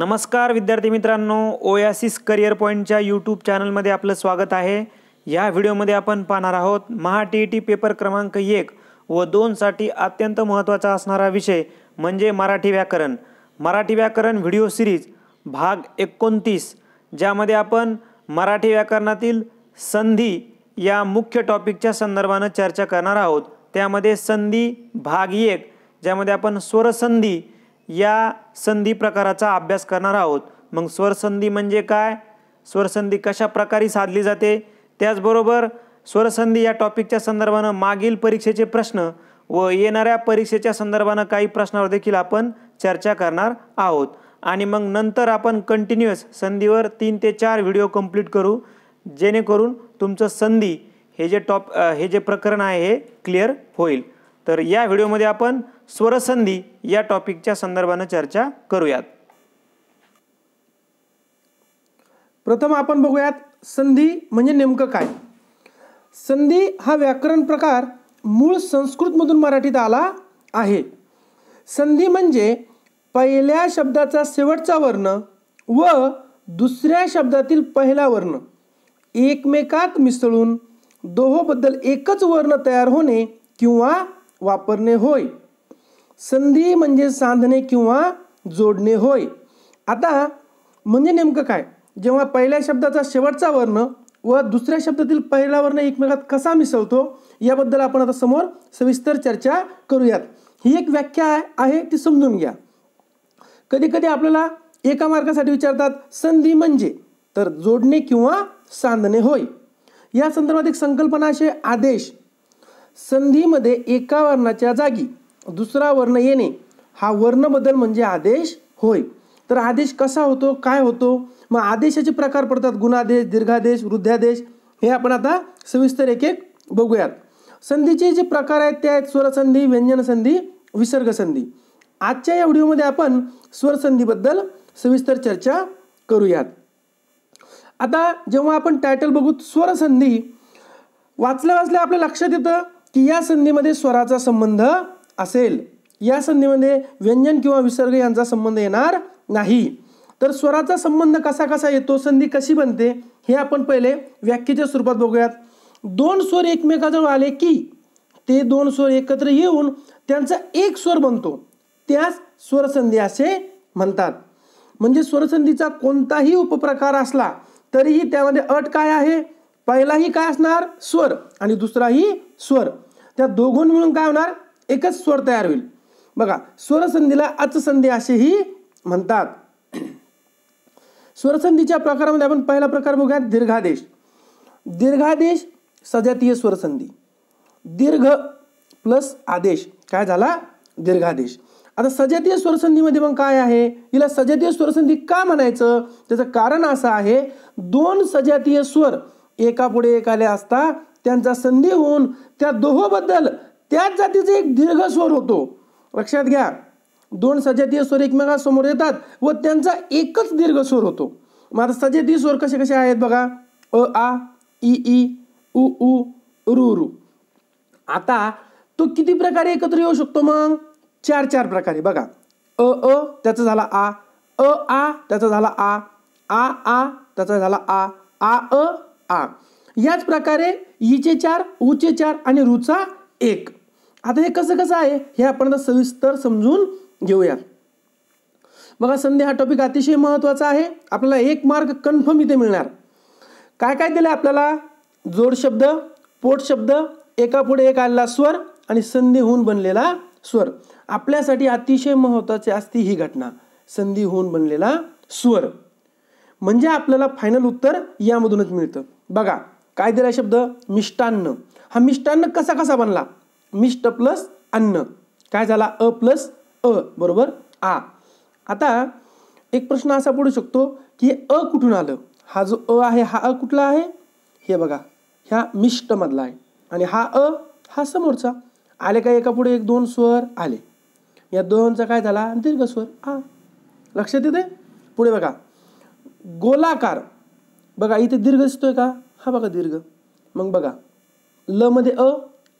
नमस्कार विद्यार्थी मित्रांनो ओयासिस करिअर पॉईंटच्या यूट्यूब चॅनलमध्ये आपलं स्वागत आहे या व्हिडिओमध्ये आपण पाहणार आहोत Maha T E T paper क्रमांक एक व दोनसाठी अत्यंत महत्त्वाचा असणारा विषय म्हणजे मराठी व्याकरण मराठी व्याकरण व्हिडिओ सिरीज भाग एकोणतीस ज्यामध्ये आपण मराठी व्याकरणातील संधी या मुख्य टॉपिकच्या संदर्भानं चर्चा करणार आहोत त्यामध्ये संधी भाग एक ज्यामध्ये आपण स्वरसंधी या संधी प्रकाराचा अभ्यास करणार आहोत मग स्वरसंधी म्हणजे काय स्वरसंधी कशा प्रकारे साधली जाते त्याचबरोबर स्वरसंधी या टॉपिकच्या संदर्भानं मागील परीक्षेचे प्रश्न व येणाऱ्या परीक्षेच्या संदर्भानं काही प्रश्नावर देखील आपण चर्चा करणार आहोत आणि मग नंतर आपण कंटिन्युअस संधीवर तीन ते चार व्हिडिओ कंप्लीट करू जेणेकरून तुमचं संधी हे जे टॉप हे जे प्रकरण आहे हे क्लिअर होईल तर या व्हिडिओमध्ये आपण स्वरसंधी या टॉपिकच्या संदर्भानं चर्चा करूयात प्रथम आपण बघूयात संधी म्हणजे नेमकं काय संधी हा व्याकरण प्रकार मूळ संस्कृतमधून मराठीत आला आहे संधी म्हणजे पहिल्या शब्दाचा शेवटचा वर्ण व दुसऱ्या शब्दातील पहिला वर्ण एकमेकात मिसळून दोहोबद्दल एकच वर्ण तयार होणे किंवा वापरणे होय संधी म्हणजे साधणे किंवा जोडणे होय आता म्हणजे नेमकं काय जेव्हा पहिल्या शब्दाचा शेवटचा वर्ण व दुसऱ्या शब्दातील पहिला वर्ण एकमेकात कसा मिसळतो याबद्दल आपण आता समोर सविस्तर चर्चा करूयात ही एक व्याख्या आहे ती समजून घ्या कधी कधी आपल्याला एका मार्गासाठी विचारतात संधी म्हणजे तर जोडणे किंवा सांधणे होय या संदर्भात एक संकल्पना असे आदेश संधीमध्ये एका वर्णाच्या जागी दुसरा वर्ण येणे हा बदल म्हणजे आदेश होय तर आदेश कसा होतो काय होतो मग आदेशाचे प्रकार पडतात गुणादेश दीर्घादेश वृद्धादेश हे आपण आता सविस्तर एक एक बघूयात संधीचे जे प्रकार आहेत ते आहेत स्वरसंधी विसर्ग विसर्गसंधी आजच्या या व्हिडिओमध्ये आपण स्वरसंधीबद्दल सविस्तर चर्चा करूयात आता जेव्हा आपण टायटल बघू स्वरसंधी वाचल्या वाचल्या आपल्या लक्षात येतं की या संधीमध्ये स्वराचा संबंध असेल या संधीमध्ये व्यंजन किंवा विसर्ग यांचा संबंध येणार नाही तर स्वराचा संबंध कसा कसा येतो संधी कशी बनते हे आपण पहिले व्याख्येच्या स्वरूपात बघूयात दोन स्वर एकमेकाजवळ आले की ते दोन स्वर एकत्र येऊन त्यांचा एक स्वर बनतो त्यास स्वरसंधी असे म्हणतात म्हणजे स्वरसंधीचा कोणताही उपप्रकार असला तरीही त्यामध्ये अट काय आहे पहिलाही काय असणार स्वर आणि दुसराही स्वर त्या दोघून मिळून काय होणार एकच स्वर तयार होईल बघा स्वरसंधीला अचसंधी असेही म्हणतात स्वरसंधीच्या प्रकारामध्ये आपण पहिला प्रकार बघूया दीर्घादेश दीर्घादेश सजातीय स्वरसंधी दीर्घ प्लस आदेश काय झाला दीर्घादेश आता सजातीय स्वरसंधीमध्ये मग काय आहे हिला सजातीय स्वरसंधी का म्हणायचं त्याचं कारण असं आहे दोन सजातीय स्वर एकापुढे आले असता त्यांचा संधी होऊन त्या दोहोबद्दल त्याच जातीचं एक दीर्घ स्वर होतो लक्षात घ्या दोन सजातीय स्वर एकमेकांसमोर येतात व त्यांचा एकच दीर्घ स्वर होतो मग आता सजातीय स्वर कसे कसे आहेत बघा अ आ ई ई उ उ रु रु आता तो किती प्रकारे एकत्र येऊ शकतो मग चार चार प्रकारे बघा अ अ त्याचा झाला आ अ आ त्याचा झाला आ आ आ त्याचा झाला आ आ अ आ याच प्रकारे ईचे चार उचे चार आणि रुचा एक आता हे कसं कसं आहे हे आपण आता सविस्तर समजून घेऊया बघा संधी हा टॉपिक अतिशय महत्त्वाचा आहे आपल्याला एक मार्क कन्फर्म इथे मिळणार काय काय दिलं आपल्याला जोड शब्द पोट शब्द एकापुढे एक आलेला स्वर आणि संधी होऊन बनलेला स्वर आपल्यासाठी अतिशय महत्त्वाची असते ही घटना होऊन बनलेला स्वर म्हणजे आपल्याला फायनल उत्तर यामधूनच मिळतं बघा काय दिला शब्द मिष्टान्न हा मिष्टान्न कसा कसा बनला मिष्ट प्लस अन्न काय झाला अ प्लस अ बरोबर आ आता एक प्रश्न असा पडू शकतो की अ कुठून आलं हा जो अ आहे हा अ कुठला आहे हे बघा ह्या मिष्टमधला आहे आणि हा अ हा समोरचा आले का एका पुढे एक दोन स्वर आले या दोनचा काय झाला दीर्घ स्वर आ लक्षात येते पुढे बघा गोलाकार बघा इथे दीर्घ दिसतोय का हा बघा दीर्घ मग बघा ल मध्ये अ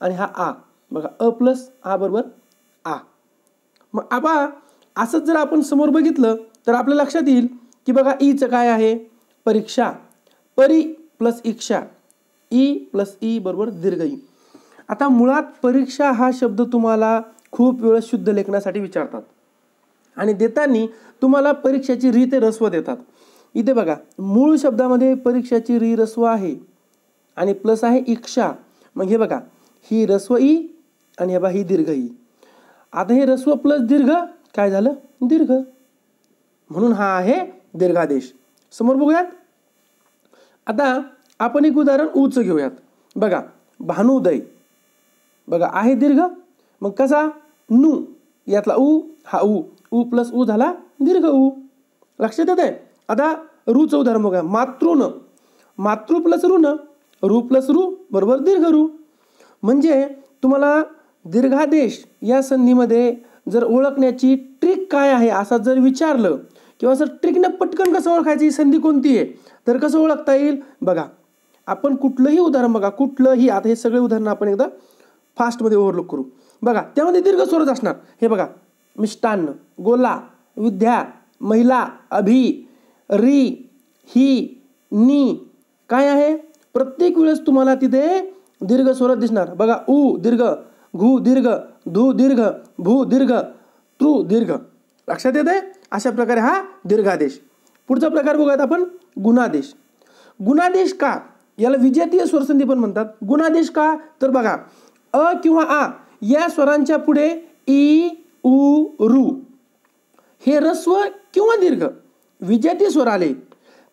आणि हा आ बघा अ प्लस आ बरोबर आ मग आबा असंच जर आपण समोर बघितलं तर आपल्या लक्षात येईल की बघा ईचं काय आहे परीक्षा परी प्लस इक्षा ई प्लस ई बरोबर दीर्घ ई आता मुळात परीक्षा हा शब्द तुम्हाला खूप वेळ शुद्ध लेखनासाठी विचारतात आणि देताना तुम्हाला परीक्षेची री ते रस्व देतात इथे बघा मूळ शब्दामध्ये परीक्षाची री रस्व आहे आणि प्लस आहे इक्षा मग हे बघा ही रस्व ई आणि हे बघा ही दीर्घ ई आता हे रस्व प्लस दीर्घ काय झालं दीर्घ म्हणून हा आहे दीर्घादेश समोर बघूयात आता आपण एक उदाहरण उच घेऊयात बघा भानुदय बघा आहे दीर्घ मग कसा नू यातला ऊ हा ऊ ऊ प्लस ऊ झाला दीर्घ ऊ लक्षात येत आहे आता रूचं उदाहरण बघा मातृन मातृ प्लस ऋण रू प्लस रू बरोबर दीर्घ रू म्हणजे तुम्हाला दीर्घादेश या संधीमध्ये जर ओळखण्याची ट्रिक काय आहे असा जर विचारलं किंवा सर ट्रिकनं पटकन कसं ओळखायचं ही संधी कोणती आहे तर कसं ओळखता येईल बघा आपण कुठलंही उदाहरण बघा कुठलंही आता हे सगळे उदाहरणं आपण एकदा फास्टमध्ये ओव्हरलुक करू बघा त्यामध्ये दीर्घ स्वरच असणार हे बघा मिष्टान्न गोला विद्या महिला अभि री ही नी काय आहे प्रत्येक वेळेस तुम्हाला तिथे दीर्घ स्वरात दिसणार बघा उ दीर्घ घु दीर्घ धू दीर्घ भू दीर्घ तृ दीर्घ लक्षात येते अशा प्रकारे हा दीर्घादेश पुढचा प्रकार बघूयात आपण गुणादेश गुणादेश का याला विजातीय स्वरसंधी पण म्हणतात गुणादेश का तर बघा अ किंवा आ या स्वरांच्या पुढे इ उ रु हे रस्व किंवा दीर्घ विजेतीय स्वर आले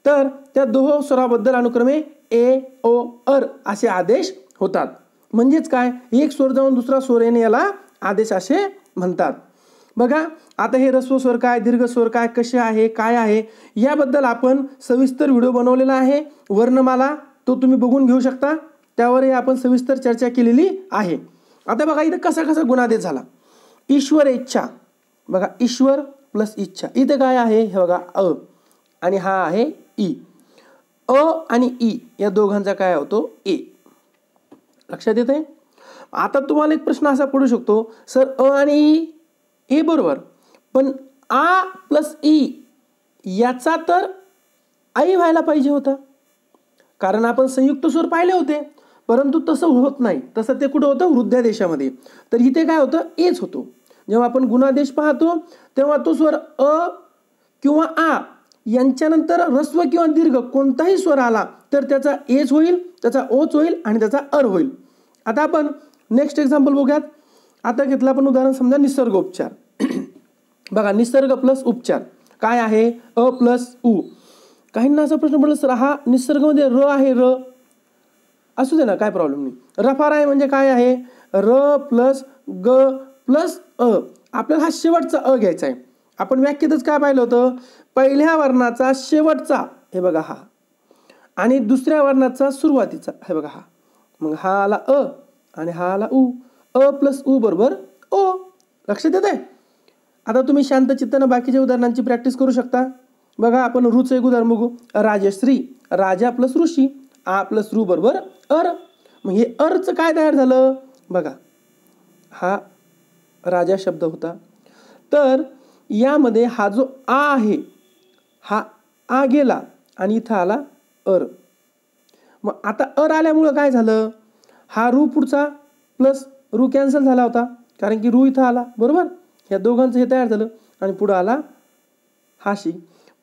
तर त्या दोह स्वराबद्दल अनुक्रमे ए ओ अर असे आदेश होतात म्हणजेच काय एक स्वर जाऊन दुसरा स्वर येणे याला आदेश असे म्हणतात बघा आता हे रस्व स्वर काय दीर्घ स्वर काय कसे आहे काय आहे याबद्दल आपण सविस्तर व्हिडिओ बनवलेला आहे वर्णमाला तो तुम्ही बघून घेऊ शकता त्यावरही आपण सविस्तर चर्चा केलेली आहे आता बघा इथं कसा कसा गुणादेश झाला ईश्वर इच्छा बघा ईश्वर प्लस इच्छा इथं काय आहे हे बघा अ आणि हा आहे ई अ आणि ई या दोघांचा काय होतो ए लक्षात येत आहे आता तुम्हाला एक प्रश्न असा पडू शकतो सर अ आणि ई ए बरोबर पण आ प्लस ई याचा तर आई व्हायला पाहिजे होता कारण आपण संयुक्त स्वर पाहिले होते परंतु तसं होत नाही तसं ते कुठं होतं देशामध्ये तर इथे काय होतं एच होतो जेव्हा आपण गुणादेश पाहतो तेव्हा तो स्वर अ किंवा आ यांच्यानंतर ह्रस्व किंवा दीर्घ कोणताही स्वर आला तर त्याचा एच होईल त्याचा ओच होईल आणि त्याचा अर होईल आता आपण नेक्स्ट एक्झाम्पल बघूयात आता घेतला आपण उदाहरण समजा निसर्गोपचार बघा निसर्ग प्लस उपचार काय आहे अ प्लस उ काहींना असा प्रश्न पडला सर हा निसर्गमध्ये र आहे र असू दे ना काय प्रॉब्लेम नाही रफार आहे म्हणजे काय आहे र प्लस ग प्लस अ आपल्याला हा शेवटचा अ घ्यायचा आहे आपण व्याख्येतच काय पाहिलं होतं पहिल्या वर्णाचा शेवटचा हे बघा हा आणि दुसऱ्या वर्णाचा सुरुवातीचा हे बघा हा मग हा आला अ आणि हा आला उ अ प्लस उ बरोबर ओ लक्षात येत आहे आता तुम्ही शांत चित्तानं बाकीच्या उदाहरणांची प्रॅक्टिस करू शकता बघा आपण रुच एक उदाहरण बघू राजश्री राजा प्लस ऋषी आ प्लस रु बरोबर अर मग हे अरचं काय तयार झालं बघा हा राजा शब्द होता तर यामध्ये हा जो आ आहे हा आ गेला आणि इथं आला अर मग आता अर आल्यामुळं काय झालं हा रू पुढचा प्लस रू कॅन्सल झाला होता कारण की रू इथं आला बरोबर या दोघांचं हे तयार झालं आणि पुढं आला हाशी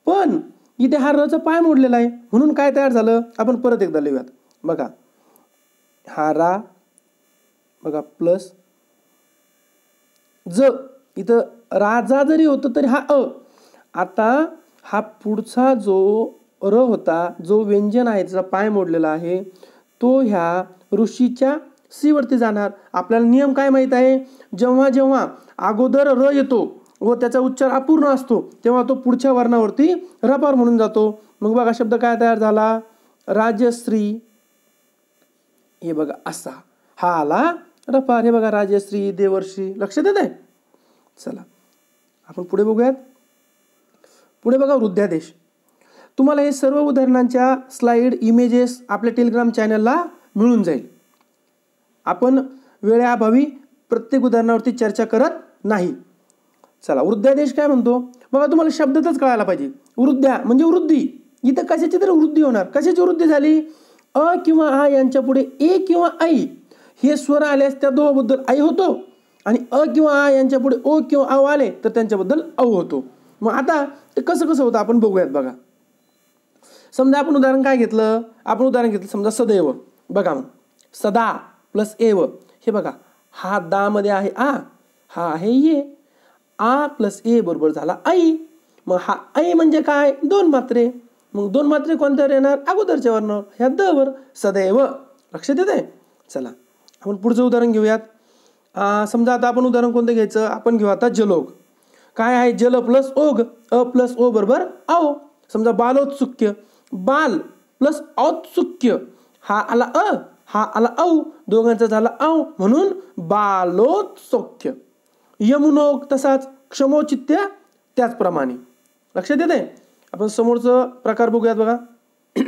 पण इथे हा रचं पाय मोडलेला आहे म्हणून काय तयार झालं आपण परत एकदा लिहूयात बघा हा रा बघा प्लस ज इथं राजा जरी होतं तरी हा अ आता हा पुढचा जो र होता जो व्यंजन आहे त्याचा पाय मोडलेला आहे तो ह्या ऋषीच्या सीवरती जाणार आपल्याला नियम काय माहीत आहे जेव्हा जेव्हा अगोदर र येतो व त्याचा उच्चार अपूर्ण असतो तेव्हा तो पुढच्या वर्णावरती रपार म्हणून जातो मग बघा शब्द काय तयार झाला राजश्री हे बघा असा हा आला रपार हे बघा राजश्री देवर्षी लक्षात येत आहे चला आपण पुढे बघूयात पुढे बघा वृद्धादेश तुम्हाला हे सर्व उदाहरणांच्या स्लाइड इमेजेस आपल्या टेलिग्राम चॅनलला मिळून जाईल आपण वेळेअभावी प्रत्येक उदाहरणावरती चर्चा करत नाही चला वृद्धादेश काय म्हणतो बघा तुम्हाला शब्दातच कळायला पाहिजे वृद्ध्या म्हणजे वृद्धी इथं कशाची तरी वृद्धी होणार कशाची वृद्धी झाली अ किंवा आ यांच्या पुढे ए किंवा आई हे स्वर आल्यास त्या दोघाबद्दल आई होतो आणि अ किंवा आ यांच्या पुढे ओ किंवा अव आले तर त्यांच्याबद्दल औ होतो मग आता ते कसं कसं होतं आपण बघूयात बघा समजा आपण उदाहरण काय घेतलं आपण उदाहरण घेतलं समजा सदैव बघा मग सदा प्लस एव हे बघा हा मध्ये आहे आ हा आहे ये आ प्लस ए बरोबर झाला आई मग हा ऐ म्हणजे काय दोन मात्रे मग दोन मात्रे कोणत्यावर येणार अगोदरच्या वर्ण ह्या द सदैव लक्षात येते चला आपण पुढचं उदाहरण घेऊयात समजा आता आपण उदाहरण कोणतं घ्यायचं आपण घेऊ आता जलोग काय आहे जल प्लस ओग अ प्लस ओ बरोबर औ समजा बालोत्सुक्य बाल प्लस औत्सुक्य हा आला अ हा आला औ दोघांचा झाला औ म्हणून बालोत्सुक्य यमुनोग तसाच क्षमोचित्य त्याचप्रमाणे लक्षात येते आपण समोरचं प्रकार बघूयात बघा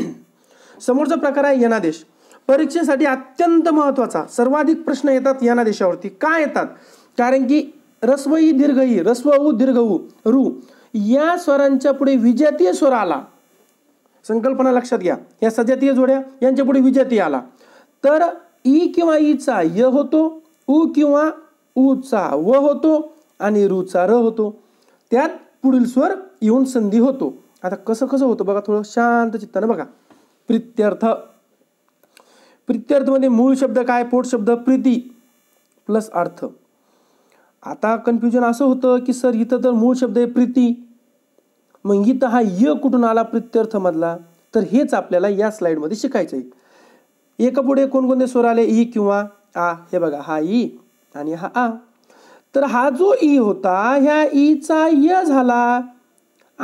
समोरचा प्रकार आहे यनादेश परीक्षेसाठी अत्यंत महत्त्वाचा सर्वाधिक प्रश्न येतात देशावरती काय येतात कारण की रस्व ई दीर्घ ई रस्व उ दीर्घ उ रु या स्वरांच्या पुढे विजातीय स्वर आला संकल्पना लक्षात घ्या या सजातीय जोड्या यांच्या पुढे विजातीय आला तर ई किंवा ईचा य होतो उ किंवा ऊचा व होतो आणि चा र होतो त्यात पुढील स्वर येऊन संधी होतो आता कसं कसं होतं बघा थोडं शांत चित्तानं बघा प्रित्यर्थ मध्ये मूळ शब्द काय पोट शब्द प्रीती प्लस अर्थ आता कन्फ्युजन असं होतं की सर इथं तर मूळ शब्द आहे प्रीती मग इथं हा य कुठून आला मधला तर हेच आपल्याला या स्लाईडमध्ये शिकायचं आहे एका पुढे कोणकोणते स्वर आले ई किंवा आ हे बघा हा ई आणि हा आ तर हा जो ई होता ह्या ईचा य झाला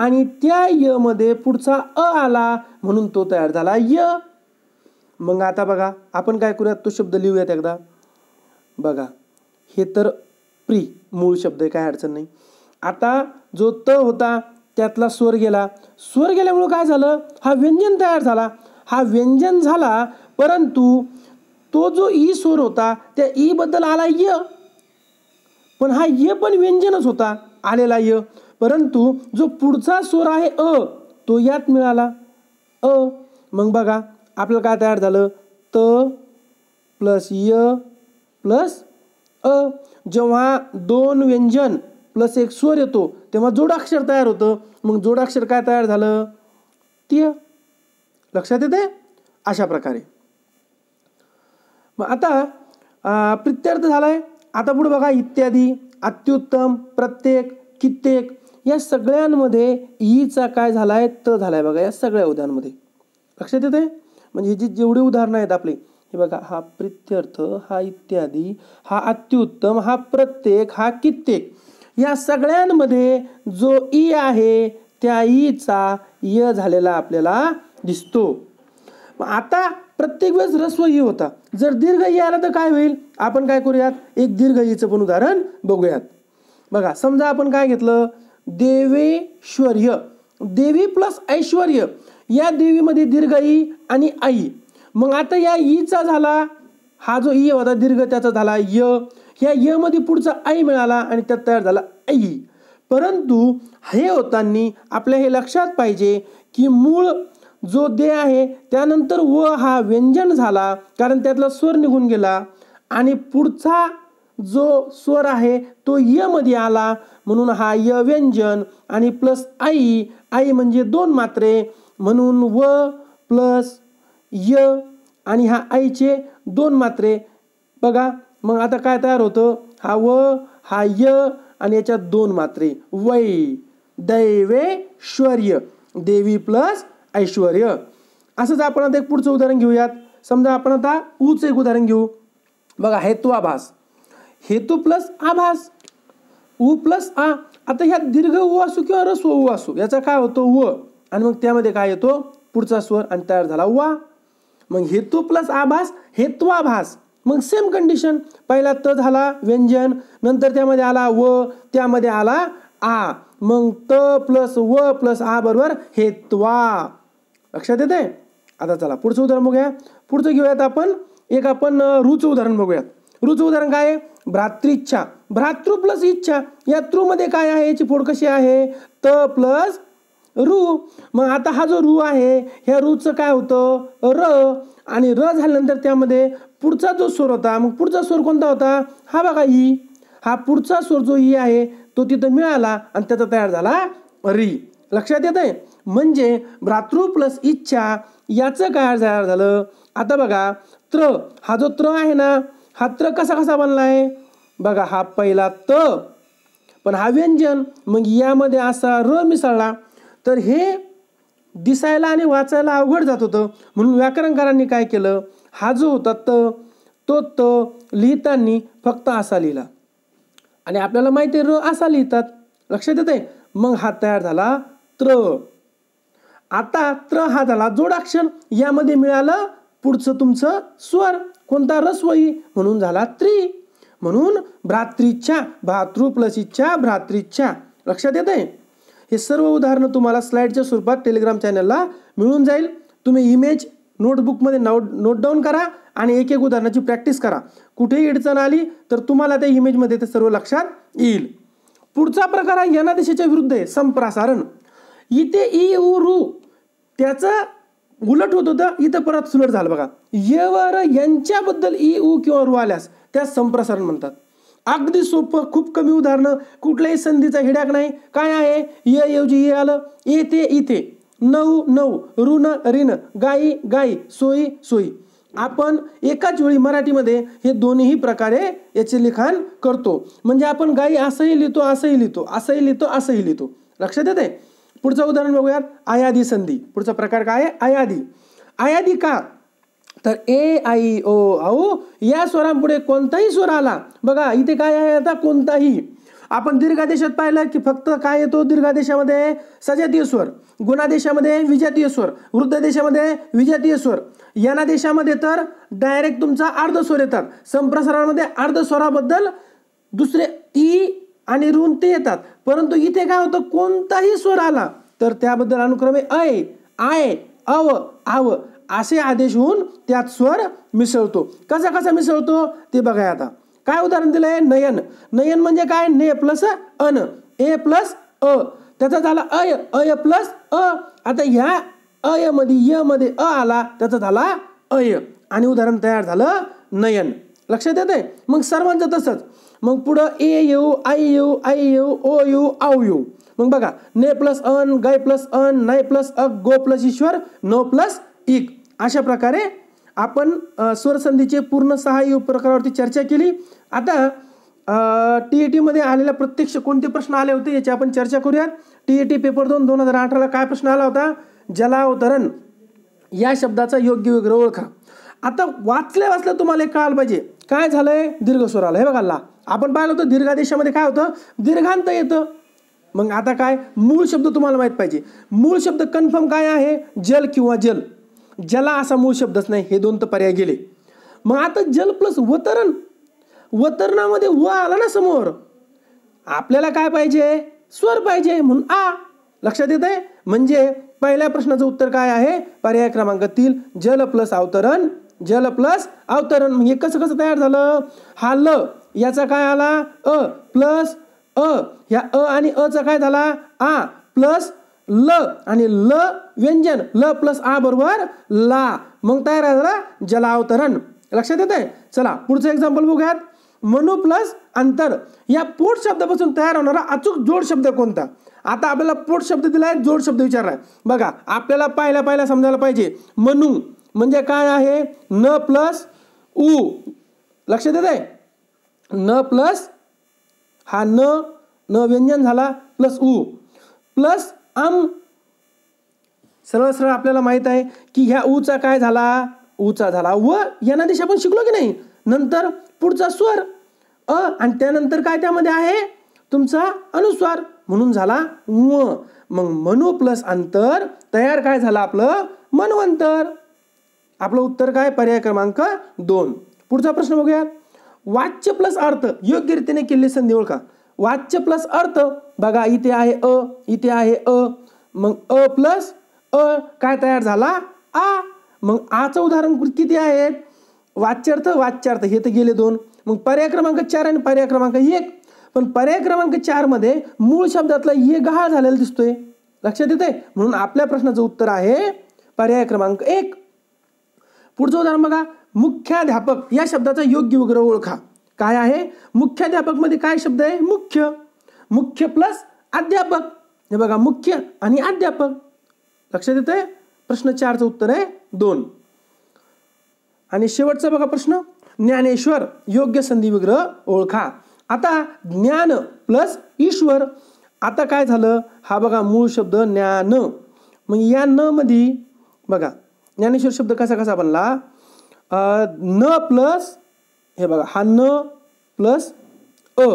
आणि त्या य मध्ये पुढचा अ आला म्हणून तो तयार झाला य मग आता बघा आपण काय करूयात तो शब्द लिहूयात एकदा बघा हे तर प्री मूळ शब्द आहे काय अडचण नाही आता जो त होता त्यातला स्वर गेला स्वर गेल्यामुळं काय झालं हा व्यंजन तयार झाला हा व्यंजन झाला परंतु तो जो ई स्वर होता त्या ईबद्दल आला य पण हा य पण व्यंजनच होता आलेला य परंतु जो पुढचा स्वर आहे अ तो यात मिळाला अ मग बघा आपलं काय तयार झालं त प्लस य प्लस अ जेव्हा दोन व्यंजन प्लस एक स्वर येतो तेव्हा जोडाक्षर तयार होतं मग जोडाक्षर काय तयार झालं तिय लक्षात येते अशा प्रकारे मग आता प्रित्यर्थ झालाय आता पुढे बघा इत्यादी अत्युत्तम प्रत्येक कित्येक या सगळ्यांमध्ये ईचा काय झाला आहे त झालाय बघा या सगळ्या उद्यांमध्ये लक्षात येते म्हणजे जी जेवढे उदाहरणं आहेत आपले हे बघा हा प्रित्यर्थ हा इत्यादी हा अत्युत्तम हा प्रत्येक हा कित्येक या सगळ्यांमध्ये जो ई आहे त्या ईचा य झालेला आपल्याला दिसतो आता प्रत्येक वेळेस रस्व ई होता जर दीर्घ ई आला तर काय होईल आपण काय करूयात एक दीर्घ ईचं पण उदाहरण बघूयात बघा समजा आपण काय घेतलं देवेश्वर्य देवी प्लस ऐश्वर्य या देवीमध्ये दीर्घ ई आणि आई मग आता या ईचा झाला हा जो ई होता दीर्घ त्याचा झाला य या य मध्ये पुढचा आई मिळाला आणि त्यात तयार झाला आई परंतु हे होतांनी आपल्या हे लक्षात पाहिजे की मूळ जो दे आहे त्यानंतर व हा व्यंजन झाला कारण त्यातला स्वर निघून गेला आणि पुढचा जो स्वर आहे तो य मध्ये आला म्हणून हा य व्यंजन आणि प्लस आई आई म्हणजे दोन मात्रे म्हणून व प्लस य आणि हा आईचे दोन मात्रे बघा मग आता काय तयार होतं हा व हा य आणि याच्यात दोन मात्रे वै दैवेश्वर्य देवी प्लस ऐश्वर असंच आपण आता एक पुढचं उदाहरण घेऊयात समजा आपण आता ऊचं एक उदाहरण घेऊ बघा हेतू आभास हेतू प्लस आभास ऊ प्लस आ आता ह्या दीर्घ ऊ असू किंवा रस्व ऊ असू याचा काय होतो व आणि मग त्यामध्ये काय येतो पुढचा स्वर आणि तयार झाला वा मग हेतू प्लस आभास हेत्वाभास मग सेम कंडिशन पहिला त झाला व्यंजन नंतर त्यामध्ये आला व त्यामध्ये आला आ मग त प्लस व प्लस आ बरोबर हेत्वा लक्षात येते आता चला पुढचं उदाहरण बघूया पुढचं घेऊयात आपण एक आपण रुच उदाहरण बघूयात रुच उदाहरण काय आहे भ्रातृच्छा भ्रातृ प्लस इच्छा या त्रूमध्ये काय आहे याची फोड कशी आहे त प्लस रू मग आता हा जो रू आहे ह्या रूचं काय होतं र आणि र झाल्यानंतर त्यामध्ये पुढचा जो स्वर होता मग पुढचा स्वर कोणता होता हा बघा ई हा पुढचा स्वर जो ई आहे तो तिथं मिळाला आणि त्याचा तयार झाला री लक्षात येत आहे म्हणजे भ्रातृ प्लस इच्छा याचं काय तयार झालं आता बघा त्र हा जो त्र आहे ना हा त्र कसा कसा बनला आहे बघा हा पहिला त पण हा व्यंजन मग यामध्ये असा र मिसळला तर हे दिसायला आणि वाचायला अवघड जात होतं म्हणून व्याकरणकारांनी काय केलं हा जो होता त तो त लिहितांनी फक्त असा लिहिला आणि आपल्याला माहिती आहे र असा लिहितात लक्षात येत आहे मग हा तयार झाला त्र आता त्र हा झाला जोडाक्षर यामध्ये मिळालं पुढचं तुमचं स्वर कोणता रसवई म्हणून झाला त्रि म्हणून भ्रातृच्या भ्रातृ प्लस इच्छा लक्षात येत आहे हे सर्व उदाहरणं तुम्हाला स्लाईडच्या स्वरूपात टेलिग्राम चॅनलला मिळून जाईल तुम्ही इमेज नोटबुकमध्ये नाव नोट डाऊन करा आणि एक एक उदाहरणाची प्रॅक्टिस करा कुठेही अडचण आली तर तुम्हाला त्या इमेजमध्ये ते सर्व लक्षात येईल पुढचा प्रकार आहे यनादेशाच्या विरुद्ध आहे संप्रासारण इथे ई उ रु त्याचं उलट होत होतं इथं परत सुलट झालं बघा यवर यांच्याबद्दल ई उ किंवा रू आल्यास त्या संप्रसारण म्हणतात अगदी सोपं खूप कमी उदाहरणं कुठल्याही संधीचा हिडाक नाही काय आहे ये ऐवजी ये आलं येते इथे नऊ नऊ ऋण ऋण गाई गाई सोई सोई आपण एकाच वेळी मराठीमध्ये हे दोन्ही प्रकारे याचे लिखाण करतो म्हणजे आपण गाई असंही लिहितो असंही लिहितो असंही लिहितो असंही लिहितो लक्षात येते पुढचं उदाहरण बघूयात आयादी संधी पुढचा प्रकार काय आहे आयादी आयादी का तर ए आई ओ औ या स्वरांपुढे कोणताही स्वर आला बघा इथे काय आहे आता कोणताही आपण दीर्घादेशात पाहिलं की फक्त काय येतो दीर्घादेशामध्ये सजातीय स्वर गुणादेशामध्ये विजातीय स्वर वृद्ध देशामध्ये विजातीय स्वर देशामध्ये तर डायरेक्ट तुमचा अर्ध स्वर येतात संप्रसारणामध्ये अर्ध स्वराबद्दल दुसरे ई आणि ऋण ते येतात परंतु इथे काय होतं कोणताही स्वर आला तर त्याबद्दल अनुक्रमे अय आय अव आव असे आदेश होऊन त्यात स्वर मिसळतो कसा कसा मिसळतो ते बघा आता काय उदाहरण दिलं आहे नयन नयन म्हणजे काय ने प्लस अन ए प्लस अ त्याचा झाला अय अय प्लस अ आता ह्या अय मध्ये य मध्ये अ आला त्याचा झाला अय आणि उदाहरण तयार झालं नयन लक्षात येत आहे मग सर्वांचं तसंच मग पुढं ए येऊ आय येऊ आय येऊ ओ येऊ आऊ येऊ मग बघा ने प्लस अन गाय प्लस अन नाय प्लस अ गो प्लस ईश्वर नो प्लस इक अशा प्रकारे आपण स्वरसंधीचे पूर्ण सहा प्रकारावरती चर्चा केली आता टी ई टीमध्ये e आलेल्या प्रत्यक्ष कोणते प्रश्न आले होते याची आपण चर्चा करूयात टी ई टी पेपर दोन दोन हजार अठराला काय प्रश्न आला होता जलावतरण या शब्दाचा योग्य वेगळं ओळखा आता वाचल्या वाचल्या तुम्हाला काल पाहिजे काय झालंय स्वर आलं हे बघा ला आपण पाहिलं होतं दीर्घादेशामध्ये काय होतं दीर्घांत येतं मग आता काय मूळ शब्द तुम्हाला माहीत पाहिजे मूळ शब्द कन्फर्म काय आहे जल किंवा जल जला असा मूळ शब्दच नाही हे दोन तर पर्याय गेले मग आता जल प्लस वतरण वतरणामध्ये व आला ना समोर आपल्याला काय पाहिजे स्वर पाहिजे म्हणून आ लक्षात येत आहे म्हणजे पहिल्या प्रश्नाचं उत्तर काय आहे पर्याय क्रमांक तीन जल प्लस अवतरण जल प्लस अवतरण म्हणजे कसं कसं तयार झालं हा ल याचा काय आला अ प्लस अ ह्या अ आणि अ चा काय झाला आ प्लस ल आणि ल व्यंजन ल प्लस आ बरोबर ला मग तयार झाला जलावतरण लक्षात येत आहे चला पुढचं एक्झाम्पल बघूयात मनु प्लस अंतर या पोट शब्दापासून तयार होणारा अचूक जोड शब्द कोणता आता आपल्याला पोट शब्द दिलाय जोड शब्द विचारलाय बघा आपल्याला पाहिला पाहिल्या समजायला पाहिजे मनू म्हणजे काय आहे न प्लस उ लक्षात येत आहे न प्लस हा न न व्यंजन झाला प्लस उ प्लस अम सरळ सरळ आपल्याला माहीत आहे की ह्या ऊचा काय झाला ऊचा झाला व यांना दिशा आपण शिकलो की नाही नंतर पुढचा स्वर अ आणि त्यानंतर काय त्यामध्ये आहे तुमचा अनुस्वार म्हणून झाला व मग मनो प्लस अंतर तयार काय झालं आपलं मनवंतर आपलं उत्तर काय पर्याय क्रमांक दोन पुढचा प्रश्न बघूया वाच्य प्लस अर्थ योग्य रीतीने केलेली संधी ओळखा वाच्य प्लस अर्थ बघा इथे आहे अ इथे आहे अ मग अ प्लस अ काय तयार झाला आ मग आचं उदाहरण किती आहे वाच्यार्थ वाच्यार्थ हे तर गेले दोन मग पर्याय क्रमांक चार आणि पर्याय क्रमांक एक पण पर्याय क्रमांक चारमध्ये मूळ शब्दातला ये गहाळ झालेला दिसतोय लक्षात येते म्हणून आपल्या प्रश्नाचं उत्तर आहे पर्याय क्रमांक एक पुढचं उदाहरण बघा मुख्याध्यापक या शब्दाचा योग्य वगैरे ओळखा काय आहे मध्ये काय शब्द आहे मुख्य मुख्य प्लस अध्यापक हे बघा मुख्य आणि अध्यापक लक्षात येतं आहे प्रश्न चारचं उत्तर आहे दोन आणि शेवटचा बघा प्रश्न ज्ञानेश्वर योग्य संधी विग्रह ओळखा आता ज्ञान प्लस ईश्वर आता काय झालं हा बघा मूळ शब्द ज्ञान मग या न मध्ये बघा ज्ञानेश्वर शब्द कसा कसा बनला न प्लस हे बघा हा न प्लस अ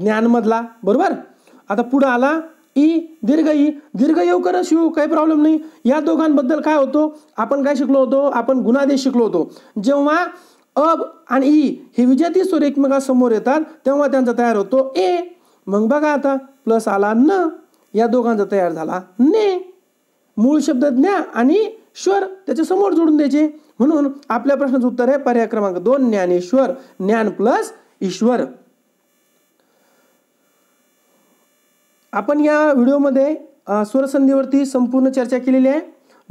ज्ञानमधला बरोबर आता पुढं आला ई दीर्घ ई दीर्घ येऊ कर शिव काही प्रॉब्लेम नाही या दोघांबद्दल काय होतो आपण काय शिकलो होतो आपण गुणादेश शिकलो होतो जेव्हा अब आणि ई हे विजेती स्वर एकमेकासमोर येतात तेव्हा त्यांचा तयार होतो ए मग बघा आता प्लस आला न या दोघांचा तयार झाला ने मूळ शब्द ज्ञा आणि श्वर त्याच्यासमोर जोडून द्यायचे म्हणून आपल्या प्रश्नाचं उत्तर आहे पर्याय क्रमांक दोन ज्ञानेश्वर ज्ञान प्लस ईश्वर आपण या व्हिडिओमध्ये स्वरसंधीवरती संपूर्ण चर्चा केलेली आहे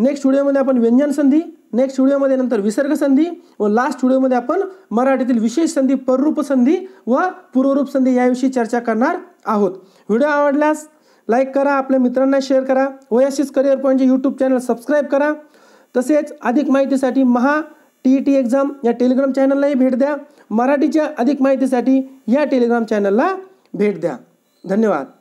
नेक्स्ट व्हिडिओमध्ये आपण व्यंजन संधी नेक्स्ट व्हिडिओमध्ये नंतर विसर्ग संधी व लास्ट व्हिडिओमध्ये आपण मराठीतील विशेष संधी पररूप संधी व पूर्वरूप संधी याविषयी चर्चा करणार आहोत व्हिडिओ आवडल्यास लाईक करा आपल्या मित्रांना शेअर करा एस करिअर पॉईंटचे यूट्यूब चॅनल सबस्क्राईब करा तसेच अधिक माहितीसाठी Maha T E T exam या टेलिग्राम चॅनललाही भेट द्या मराठीच्या अधिक माहितीसाठी या टेलिग्राम चॅनलला भेट द्या धन्यवाद